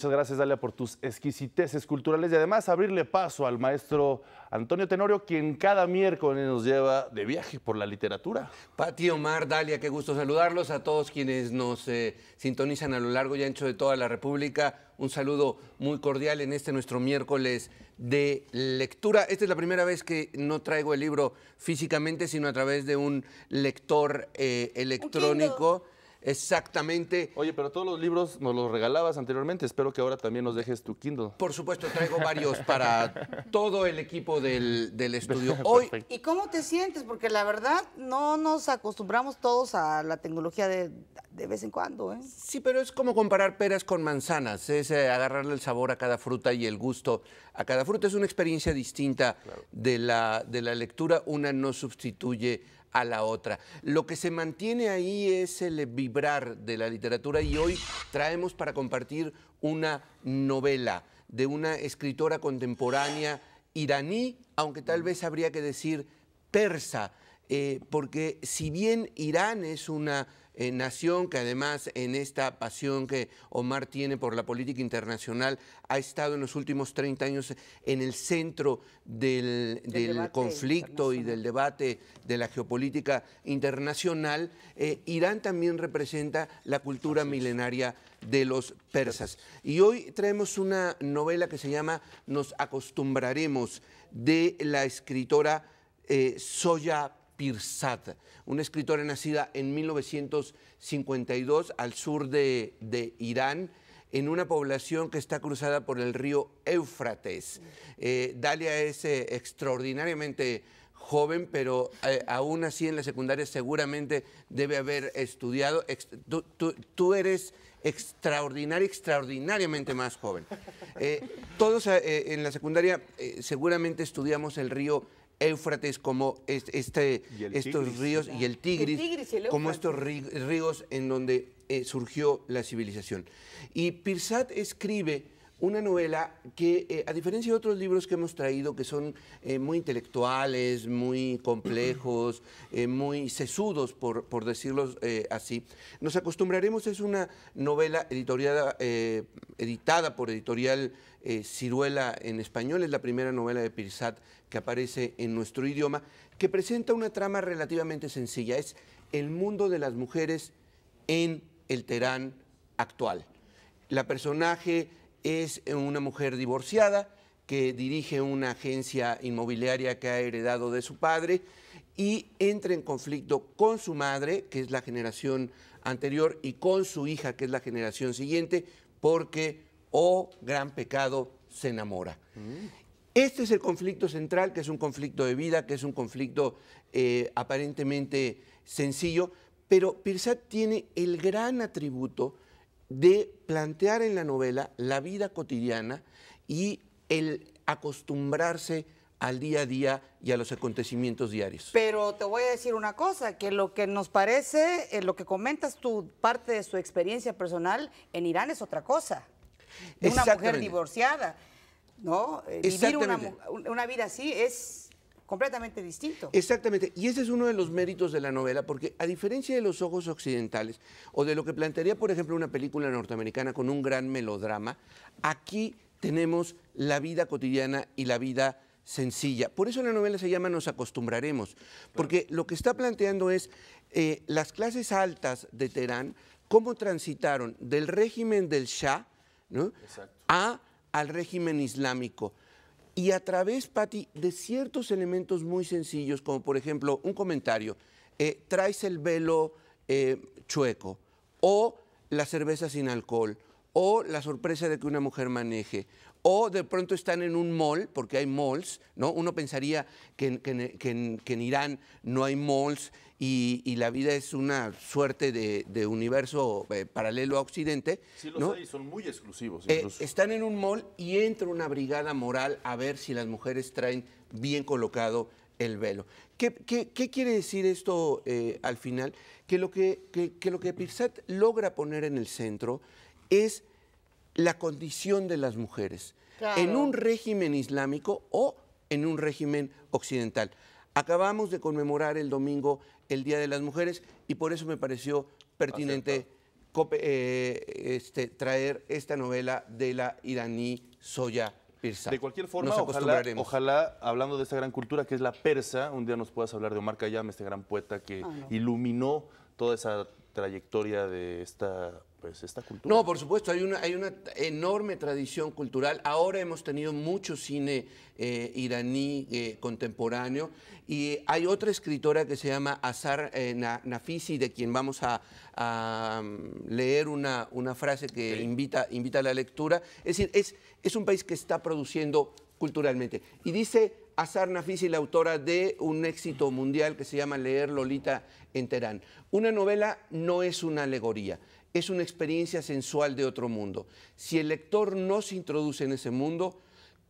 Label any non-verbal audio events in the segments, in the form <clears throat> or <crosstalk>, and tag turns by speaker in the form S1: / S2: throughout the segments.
S1: Muchas gracias, Dalia, por tus exquisiteces
S2: culturales y además abrirle paso al maestro Antonio Tenorio, quien cada miércoles nos lleva de viaje por la literatura. Pati, Omar, Dalia, qué gusto saludarlos. A todos quienes nos eh, sintonizan a lo largo y ancho de toda la República, un saludo muy cordial en este nuestro miércoles de lectura. Esta es la primera vez que no traigo el libro físicamente, sino a través de un lector eh, electrónico exactamente. Oye, pero todos los libros nos los regalabas anteriormente. Espero que ahora también nos dejes tu Kindle. Por supuesto, traigo varios para <laughs> todo el equipo del, estudio. <laughs> Hoy.
S1: ¿Y cómo te sientes? Porque la verdad no nos acostumbramos todos a la tecnología de, vez en cuando.
S2: ¿eh? Sí, pero es como comparar peras con manzanas. Es eh, agarrarle el sabor a cada fruta y el gusto a cada fruta. Es una experiencia distinta de, la, de la lectura. Una no sustituye a la otra. Lo que se mantiene ahí es el vibrar de la literatura y hoy traemos para compartir una novela de una escritora contemporánea iraní, aunque tal vez habría que decir persa, eh, porque si bien Irán es una eh, nación que además en esta pasión que Omar tiene por la política internacional ha estado en los últimos 30 años en el centro del, conflicto y del debate de la geopolítica internacional, eh, Irán también representa la cultura milenaria de los persas. Y hoy traemos una novela que se llama Nos acostumbraremos de la escritora eh, Soya Pirsat, una escritora nacida en 1952 al sur de, Irán en una población que está cruzada por el río Éufrates. Eh, Dalia es eh, extraordinariamente joven, pero eh, aún así en la secundaria seguramente debe haber estudiado. tú, eres extraordinariamente más joven. todos en la secundaria seguramente estudiamos el río Éufrates Éufrates, como este, estos ríos y el Tigris, como estos ríos en donde eh, surgió la civilización. Y Pirsat escribe una novela que, eh, a diferencia de otros libros que hemos traído, que son eh, muy intelectuales, muy complejos, <clears throat> muy sesudos, por, por decirlos así, nos acostumbraremos, es una novela editada por Editorial eh, Ciruela en español, es la primera novela de Pirsat que aparece en nuestro idioma, que presenta una trama relativamente sencilla, es el mundo de las mujeres en el Terán actual. La personaje es una mujer divorciada que dirige una agencia inmobiliaria que ha heredado de su padre y entra en conflicto con su madre, que es la generación anterior, y con su hija, que es la generación siguiente, porque o, gran pecado, se enamora. Mm. Este es el conflicto central, que es un conflicto de vida, que es un conflicto eh, aparentemente sencillo, pero Pirsat tiene el gran atributo de plantear en la novela la vida cotidiana y el acostumbrarse al día a día y a los acontecimientos diarios. Pero
S1: te voy a decir una cosa, que lo que nos parece, eh, lo que comentas tú, parte de su experiencia personal en Irán es otra cosa una mujer divorciada. ¿no? Eh, vivir una, vida así es completamente distinto.
S2: Exactamente, y ese es uno de los méritos de la novela, porque a diferencia de los ojos occidentales o de lo que plantearía, por ejemplo, una película norteamericana con un gran melodrama, aquí tenemos la vida cotidiana y la vida sencilla. Por eso la novela se llama Nos acostumbraremos, porque lo que está planteando es eh, las clases altas de Teherán, cómo transitaron del régimen del Shah, a, al régimen islámico. Y a través, Patti, de ciertos elementos muy sencillos, como por ejemplo un comentario, eh, traes el velo eh, chueco o la cerveza sin alcohol o la sorpresa de que una mujer maneje, o de pronto están en un mall, porque hay malls, ¿no? Uno pensaría que, en, que Irán no hay malls y, y, la vida es una suerte de, universo eh, paralelo a Occidente. Sí, los hay,
S1: son muy exclusivos. Eh,
S2: están en un mall y entra una brigada moral a ver si las mujeres traen bien colocado el velo. ¿Qué, quiere decir esto eh, al final? Que lo que, que lo que Pirsat logra poner en el centro es la condición de las mujeres en un régimen islámico o en un régimen occidental. Acabamos de conmemorar el domingo el Día de las Mujeres y por eso me pareció pertinente eh, este, traer esta novela de la iraní Soya Persa. De cualquier forma, ojalá,
S1: hablando de esta gran cultura que es la persa, un día nos puedas hablar de Omar Khayyam, este gran poeta que ah, iluminó toda esa trayectoria de esta,
S2: pues, esta cultura. No, por supuesto, hay una, hay una enorme tradición cultural. Ahora hemos tenido mucho cine eh, iraní eh, contemporáneo y hay otra escritora que se llama Azar eh, Nafisi, de quien vamos a, mm, leer una, una, frase que invita, invita a la lectura. Es decir, es, es un país que está produciendo culturalmente. Y dice Azar Nafisi, la autora de un éxito mundial que se llama Leer Lolita en Terán. Una novela no es una alegoría, es una experiencia sensual de otro mundo. Si el lector no se introduce en ese mundo,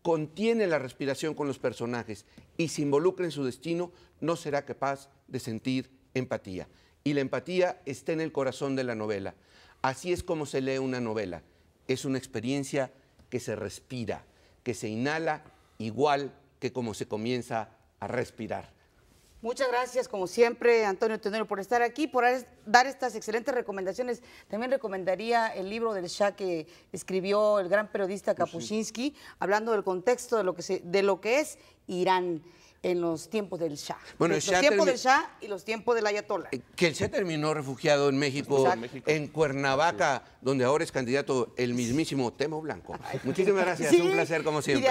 S2: contiene la respiración con los personajes y se involucra en su destino, no será capaz de sentir empatía. Y la empatía está en el corazón de la novela. Así es como se lee una novela. Es una experiencia que se respira, que se inhala igual que como se comienza a respirar.
S1: Muchas gracias, como siempre, Antonio Tenorio, por estar aquí, por dar estas excelentes recomendaciones. También recomendaría el libro del Shah que escribió el gran periodista Kapuscinski, hablando del contexto de lo que, es Irán en los tiempos del Shah. Bueno, los tiempos del Shah y los tiempos del Ayatollah. Eh,
S2: que se terminó refugiado en México, en Cuernavaca, donde ahora es candidato el mismísimo Temo Blanco. Muchísimas gracias, un placer como siempre.